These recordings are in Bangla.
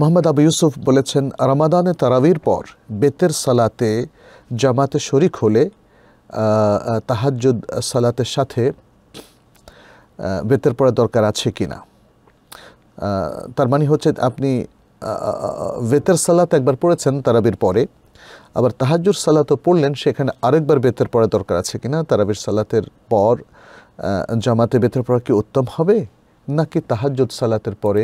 মোহাম্মদ আবু ইউসুফ বলেছেন রামাদানে তারাবির পর বেতের সালাতে জামাতে শরিক হলে তাহাজুদ সালাতের সাথে বেতের পড়া দরকার আছে কি না তার মানে হচ্ছে আপনি বেতের সালাত একবার পড়েছেন তারাবির পরে আবার তাহাজুর সালাতও পড়লেন সেখানে আরেকবার বেতের পড়া দরকার আছে কিনা তারাবির সালাতের পর জামাতে বেতের পড়া কি উত্তম হবে নাকি তাহাজুদ সালাতের পরে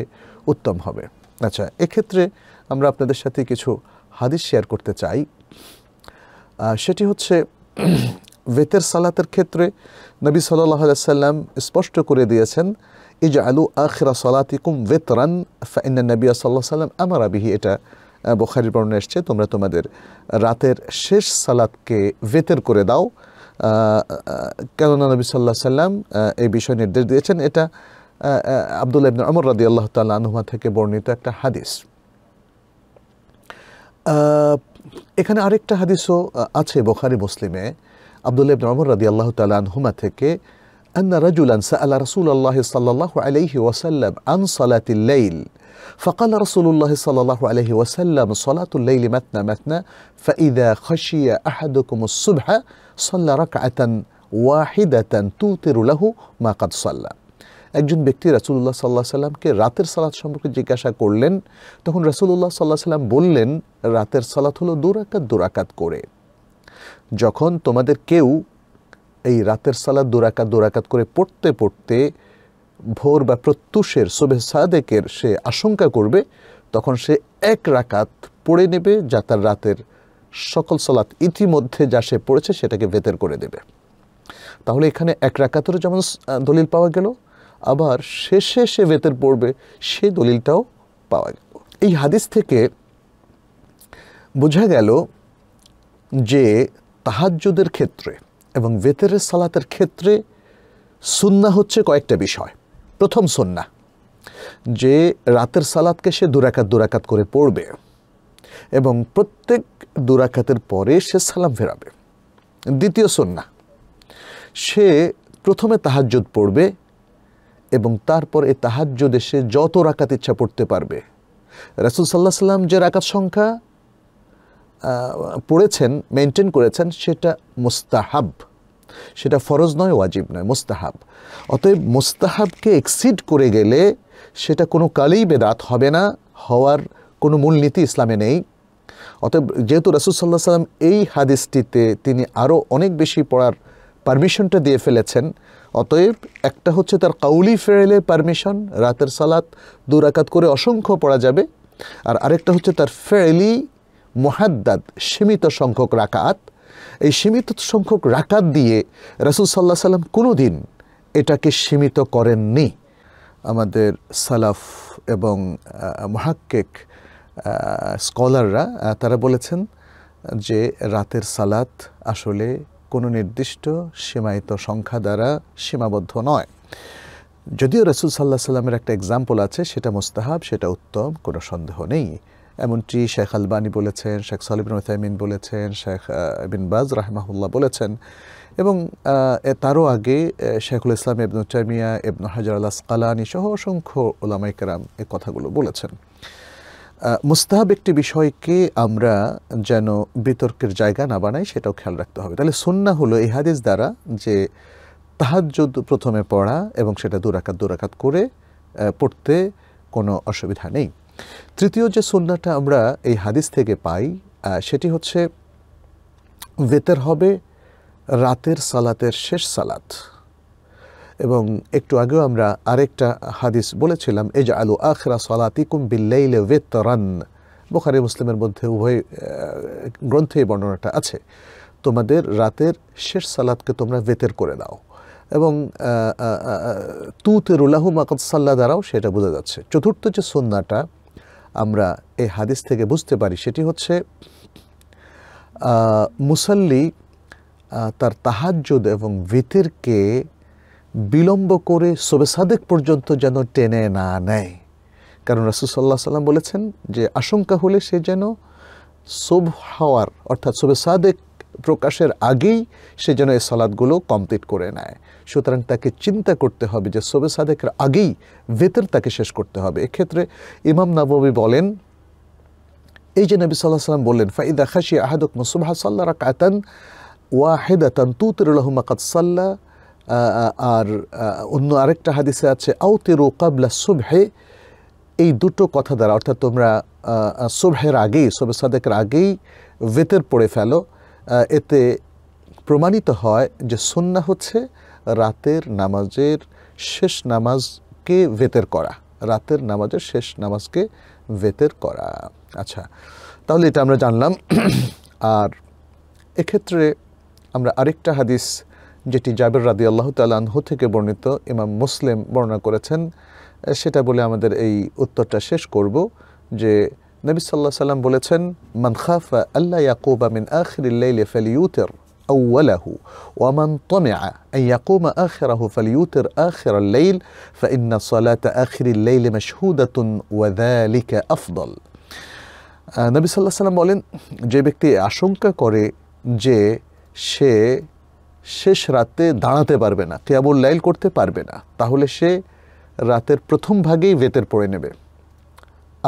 উত্তম হবে আচ্ছা এক্ষেত্রে আমরা আপনাদের সাথে কিছু হাদিস শেয়ার করতে চাই সেটি হচ্ছে বেতের সালাতের ক্ষেত্রে নবী সাল্লাম স্পষ্ট করে দিয়েছেন ইজ আলু আখরা সালাতিকুম ভেতরান ফাইন্না নবী সাল্লাহ সাল্লাম আমার আবিহি এটা বোখারি বর্ণনা এসছে তোমরা তোমাদের রাতের শেষ সালাতকে বেতের করে দাও কেননা নবী সাল্লাহ সাল্লাম এই বিষয়ে নির্দেশ দিয়েছেন এটা آه، آه، عبد بن عمر رضي الله تعالى عنهما আনহুমা থেকে বর্ণিত একটা হাদিস এখানে আরেকটা হাদিসও আছে مسلم মুসলিমে الله بن عمر رضي الله تعالى عنهما آه، থেকে أن رجلا سأل رسول الله صلى الله عليه وسلم عن صلاة الليل فقال رسول الله صلى الله عليه وسلم صلاة الليل متنا متنا فإذا خشي أحدكم الصبح صلى ركعة واحدة توتر له ما قد صلى একজন ব্যক্তি রাসুল্লাহ সাল্লাহ সাল্লামকে রাতের সালাত সম্পর্কে জিজ্ঞাসা করলেন তখন রাসুল্লাহ সাল্লাহ সাল্লাম বললেন রাতের সালাত হলো দুরাকাত দুরাকাত করে যখন তোমাদের কেউ এই রাতের সালাত দুরাকাত দুরাকাত করে পড়তে পড়তে ভোর বা প্রত্যুষের শোভে সাদেকের সে আশঙ্কা করবে তখন সে এক রাকাত পড়ে নেবে যা তার রাতের সকল সালাত ইতিমধ্যে যা সে পড়েছে সেটাকে বেতের করে দেবে তাহলে এখানে এক রাকাতেরও যেমন দলিল পাওয়া গেল আবার শেষে সে বেতের পড়বে সে দলিলটাও পাওয়া গেল এই হাদিস থেকে বোঝা গেল যে তাহাজ্যদের ক্ষেত্রে এবং বেতের সালাতের ক্ষেত্রে সুন্না হচ্ছে কয়েকটা বিষয় প্রথম সন্না যে রাতের সালাতকে সে দুরাকাত দুরাকাত করে পড়বে এবং প্রত্যেক দুরাকাতের পরে সে সালাম ফেরাবে দ্বিতীয় সন্না সে প্রথমে তাহাজ্জুদ পড়বে এবং তারপর এ তাহাজ্য দেশে যত রাকাত ইচ্ছা পড়তে পারবে রাসুল সাল্লাহ সাল্লাম যে রাকাত সংখ্যা পড়েছেন মেনটেন করেছেন সেটা মোস্তাহাব সেটা ফরজ নয় ওয়াজিব নয় মোস্তাহাব অতএব মোস্তাহাবকে এক্সিড করে গেলে সেটা কোনো কালেই বেদাত হবে না হওয়ার কোনো মূলনীতি ইসলামে নেই অতএব যেহেতু রাসুল সাল্লাহ সাল্লাম এই হাদিসটিতে তিনি আরও অনেক বেশি পড়ার পারমিশনটা দিয়ে ফেলেছেন অতএব একটা হচ্ছে তার কাউলি ফেরেলে পারমিশন রাতের সালাত দু রাকাত করে অসংখ্য পড়া যাবে আর আরেকটা হচ্ছে তার ফেরেলি মোহাদ্দাদ সীমিত সংখ্যক রাকাত এই সীমিত সংখ্যক রাকাত দিয়ে রাসুল সাল্লাহ সাল্লাম কোনো দিন এটাকে সীমিত করেননি আমাদের সালাফ এবং মহাক্কেক স্কলাররা তারা বলেছেন যে রাতের সালাত আসলে কোনো নির্দিষ্ট সীমায়িত সংখ্যা দ্বারা সীমাবদ্ধ নয় যদিও রসুল সাল্লাহ সাল্লামের একটা এক্সাম্পল আছে সেটা মোস্তাহাব সেটা উত্তম কোনো সন্দেহ নেই এমনটি শেখ আলবানি বলেছেন শেখ সালিবিন ওসাইমিন বলেছেন শেখ বিন বাজ রাহমাহুল্লাহ বলেছেন এবং তারও আগে শেখুল ইসলাম ইবনু চামিয়া ইবনু হাজার আল্লাহ সকালানি সহ অসংখ্য ওলামাইকার এ কথাগুলো বলেছেন মুস্তাহাব একটি বিষয়কে আমরা যেন বিতর্কের জায়গা না বানাই সেটাও খেয়াল রাখতে হবে তাহলে সন্না হলো এই হাদিস দ্বারা যে তাহাজ্জুদ প্রথমে পড়া এবং সেটা দুরাকাত দুরাকাত করে পড়তে কোনো অসুবিধা নেই তৃতীয় যে সুন্নাটা আমরা এই হাদিস থেকে পাই সেটি হচ্ছে বেতের হবে রাতের সালাতের শেষ সালাত এবং একটু আগেও আমরা আরেকটা হাদিস বলেছিলাম এজ আলু আখরা সলাতিকুম বিল্লাইলে ওয়েতরান বোখারি মুসলিমের মধ্যে উভয় গ্রন্থে বর্ণনাটা আছে তোমাদের রাতের শেষ সালাদকে তোমরা বেতের করে দাও এবং তু তেরুল্লাহু সাল্লা দ্বারাও সেটা বোঝা যাচ্ছে চতুর্থ যে সন্নাটা আমরা এই হাদিস থেকে বুঝতে পারি সেটি হচ্ছে মুসল্লি তার তাহাজ্জুদ এবং ভিতেরকে বিলম্ব করে সবে সাদেক পর্যন্ত যেন টেনে না নেয় কারণ রাসুসাল্লাহ সাল্লাম বলেছেন যে আশঙ্কা হলে সে যেন সোব হওয়ার অর্থাৎ সবে সাদেক প্রকাশের আগেই সে যেন এই সালাদগুলো কমপ্লিট করে নেয় সুতরাং তাকে চিন্তা করতে হবে যে সবে সাদেকের আগেই ভেতর তাকে শেষ করতে হবে এক্ষেত্রে ইমাম নববী বলেন এই যে নবী সাল্লাহ সাল্লাম বললেন ফাইদা খাসি আহাদক মুসুবাহ সাল্লা কাতান ওয়াহেদাতান তু তিরুল্লাহ মাকাত সাল্লাহ আর অন্য আরেকটা হাদিসে আছে আউতে কাবলা সুবহে এই দুটো কথা দ্বারা অর্থাৎ তোমরা সুবহের আগেই সোবে সাদেকের আগেই বেতের পড়ে ফেলো এতে প্রমাণিত হয় যে সন্না হচ্ছে রাতের নামাজের শেষ নামাজকে ভেতের করা রাতের নামাজের শেষ নামাজকে ভেতের করা আচ্ছা তাহলে এটা আমরা জানলাম আর এক্ষেত্রে আমরা আরেকটা হাদিস যেটি জাবির রাদি আল্লাহ তালাহু থেকে বর্ণিত ইমাম মুসলিম বর্ণনা করেছেন সেটা বলে আমাদের এই উত্তরটা শেষ করব যে নবী সাল্লাহ সাল্লাম বলেছেন মান খাফা আল্লা ইয়াকুবা মিন আখিরিল্লাইলে ফালিউতের أوله ومن طمع أن يقوم آخره فليوتر آخر الليل فإن صلاة آخر الليل مشهودة وذلك أفضل নবী সাল্লাহ সাল্লাম বলেন যে ব্যক্তি আশঙ্কা করে যে সে শেষ রাতে দাঁড়াতে পারবে না কেয়াবুল লাইল করতে পারবে না তাহলে সে রাতের প্রথম ভাগেই বেতের পড়ে নেবে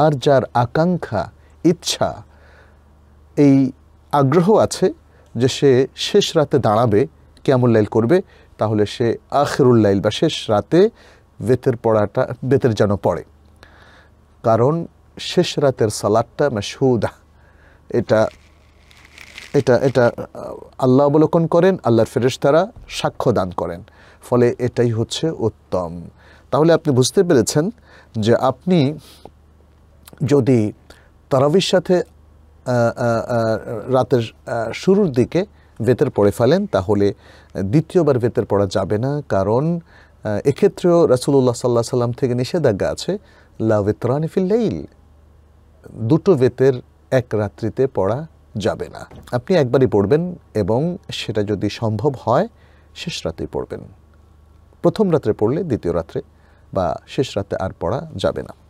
আর যার আকাঙ্ক্ষা ইচ্ছা এই আগ্রহ আছে যে সে শেষ রাতে দাঁড়াবে কেমন লাইল করবে তাহলে সে আখরুল লাইল বা শেষ রাতে বেতের পড়াটা বেতের যেন পড়ে কারণ শেষ রাতের সালাদটা মাসহুদা এটা এটা এটা আল্লাহ অবলোকন করেন আল্লাহর তারা সাক্ষ্য দান করেন ফলে এটাই হচ্ছে উত্তম তাহলে আপনি বুঝতে পেরেছেন যে আপনি যদি তারাবির সাথে রাতের শুরুর দিকে বেতের পড়ে ফেলেন তাহলে দ্বিতীয়বার বেতের পড়া যাবে না কারণ এক্ষেত্রেও রাসুল্লাহ সাল্লাহ সাল্লাম থেকে নিষেধাজ্ঞা আছে লাভেতরানিফিল্লাইল দুটো বেতের এক রাত্রিতে পড়া যাবে না আপনি একবারই পড়বেন এবং সেটা যদি সম্ভব হয় শেষ রাতে পড়বেন প্রথম রাত্রে পড়লে দ্বিতীয় রাত্রে বা শেষ রাতে আর পড়া যাবে না